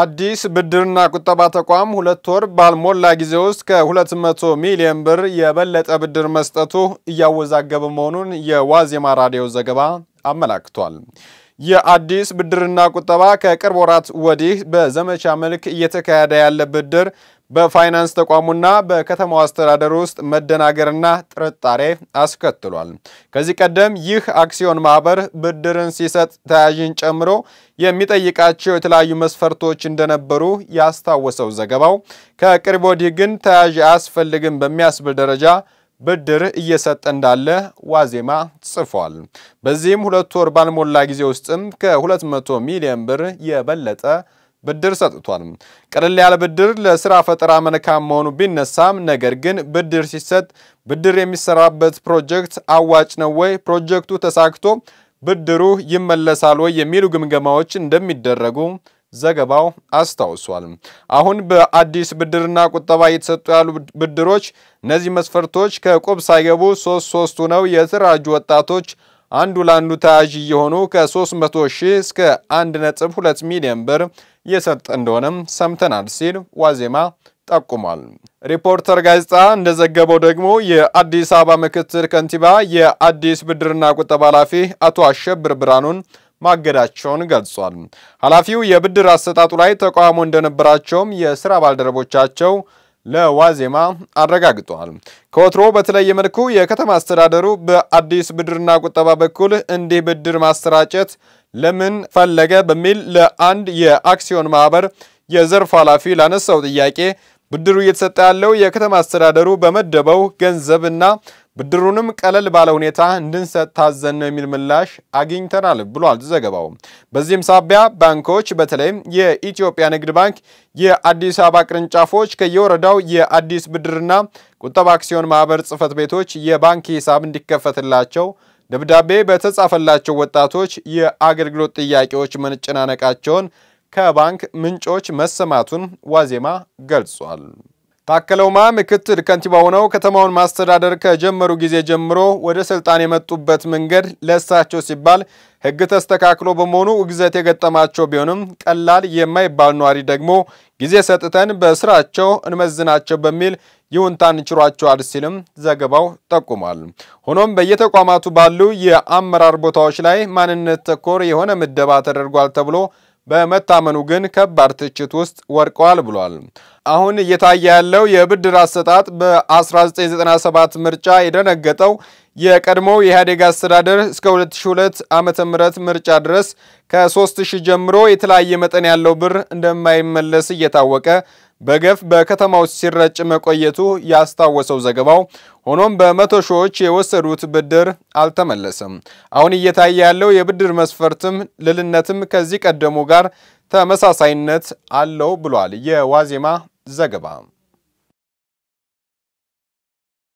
አዲስ ብድርና ቁጠባ ተቋም ሁለት ወር ባልሞላ ጊዜ ውስጥ ከ200 ሚሊዮን ብር የበለጠ ብድር መስጠቱ እያወዛገበ መሆኑን የዋዜማ ራዲዮ ዘገባ አመላክቷል። የአዲስ ብድርና ቁጠባ ከቅርብ ወራት ወዲህ በዘመቻ መልክ እየተካሄደ ያለ ብድር በፋይናንስ ተቋሙና በከተማው አስተዳደር ውስጥ መደናገርና ጥርጣሬ አስከትሏል። ከዚህ ቀደም ይህ አክሲዮን ማህበር ብድርን ሲሰጥ ተያዥን ጨምሮ የሚጠይቃቸው የተለያዩ መስፈርቶች እንደነበሩ ያስታወሰው ዘገባው ከቅርብ ወዲህ ግን ተያዥ አያስፈልግም በሚያስብል ደረጃ ብድር እየሰጠ እንዳለ ዋዜማ ጽፏል። በዚህም ሁለት ወር ባልሞላ ጊዜ ውስጥም ከ200 ሚሊዮን ብር የበለጠ ብድር ሰጥቷል። ቀለል ያለ ብድር ለስራ ፈጠራ መልካም መሆኑ ቢነሳም፣ ነገር ግን ብድር ሲሰጥ ብድር የሚሰራበት ፕሮጀክት አዋጭ ነው ወይ፣ ፕሮጀክቱ ተሳክቶ ብድሩ ይመለሳል ወይ የሚሉ ግምገማዎች እንደሚደረጉ ዘገባው አስታውሷል። አሁን በአዲስ ብድርና ቁጠባ እየተሰጡ ያሉ ብድሮች እነዚህ መስፈርቶች ከቁብ ሳይገቡ ሶስት ሶስቱ ነው የተደራጁ ወጣቶች አንዱ ለአንዱ ተያዥ እየሆኑ ከ300 ሺህ እስከ 1.2 ሚሊዮን ብር እየሰጠ እንደሆነም ሰምተናል ሲል ዋዜማ ጠቁሟል። ሪፖርተር ጋዜጣ እንደዘገበው ደግሞ የአዲስ አበባ ምክትል ከንቲባ የአዲስ ብድርና ቁጠባ ኃላፊ አቶ አሸብር ብርሃኑን ማገዳቸውን ገልጿል። ኃላፊው የብድር አሰጣጡ ላይ ተቃውሞ እንደነበራቸውም የስራ ባልደረቦቻቸው ለዋዜማ አረጋግጧል። ከወትሮ በተለየ መልኩ የከተማ አስተዳደሩ በአዲስ ብድርና ቁጠባ በኩል እንዲህ ብድር ማሰራጨት ለምን ፈለገ በሚል ለአንድ የአክሲዮን ማህበር የዘርፍ ኃላፊ ላነሳው ጥያቄ ብድሩ እየተሰጠ ያለው የከተማ አስተዳደሩ በመደበው ገንዘብና ብድሩንም ቀለል ባለ ሁኔታ እንድንሰጥ ታዘን ነው የሚል ምላሽ አግኝተናል ብሏል ዘገባው። በዚህም ሳቢያ ባንኮች በተለይም የኢትዮጵያ ንግድ ባንክ የአዲስ አበባ ቅርንጫፎች ከየወረዳው የአዲስ ብድርና ቁጠባ አክሲዮን ማህበር ጽህፈት ቤቶች የባንክ ሂሳብ እንዲከፈትላቸው ደብዳቤ በተጻፈላቸው ወጣቶች የአገልግሎት ጥያቄዎች መጨናነቃቸውን ከባንክ ምንጮች መሰማቱን ዋዜማ ገልጿል። ታከለውማ ምክትል ከንቲባ ሆነው ከተማውን ማስተዳደር ከጀመሩ ጊዜ ጀምሮ ወደ ስልጣን የመጡበት መንገድ ለእሳቸው ሲባል ሕግ ተስተካክሎ በመሆኑ ውግዘት የገጠማቸው ቢሆንም ቀላል የማይባል ነዋሪ ደግሞ ጊዜ ሰጥተን በስራቸው እንመዝናቸው በሚል ይሁንታን ችሯቸዋል ሲልም ዘገባው ጠቁሟል። ሆኖም በየተቋማቱ ባሉ የአመራር ቦታዎች ላይ ማንነት ተኮር የሆነ ምደባ ተደርጓል ተብሎ በመታመኑ ግን ከባድ ትችት ውስጥ ወድቀዋል ብሏል። አሁን እየታየ ያለው የብድር አሰጣጥ በ1997 ምርጫ የደነገጠው የቀድሞው የኢህአዴግ አስተዳደር እስከ 2002 ዓ ም ምርጫ ድረስ ከ3000 ጀምሮ የተለያየ መጠን ያለው ብር እንደማይመለስ እየታወቀ በገፍ በከተማ ውስጥ ሲረጭ መቆየቱ ያስታወሰው ዘገባው፣ ሆኖም በመቶ ሺዎች የወሰዱት ብድር አልተመለሰም። አሁን እየታየ ያለው የብድር መስፈርትም ልልነትም ከዚህ ቀደሙ ጋር ተመሳሳይነት አለው ብሏል የዋዜማ ዘገባ።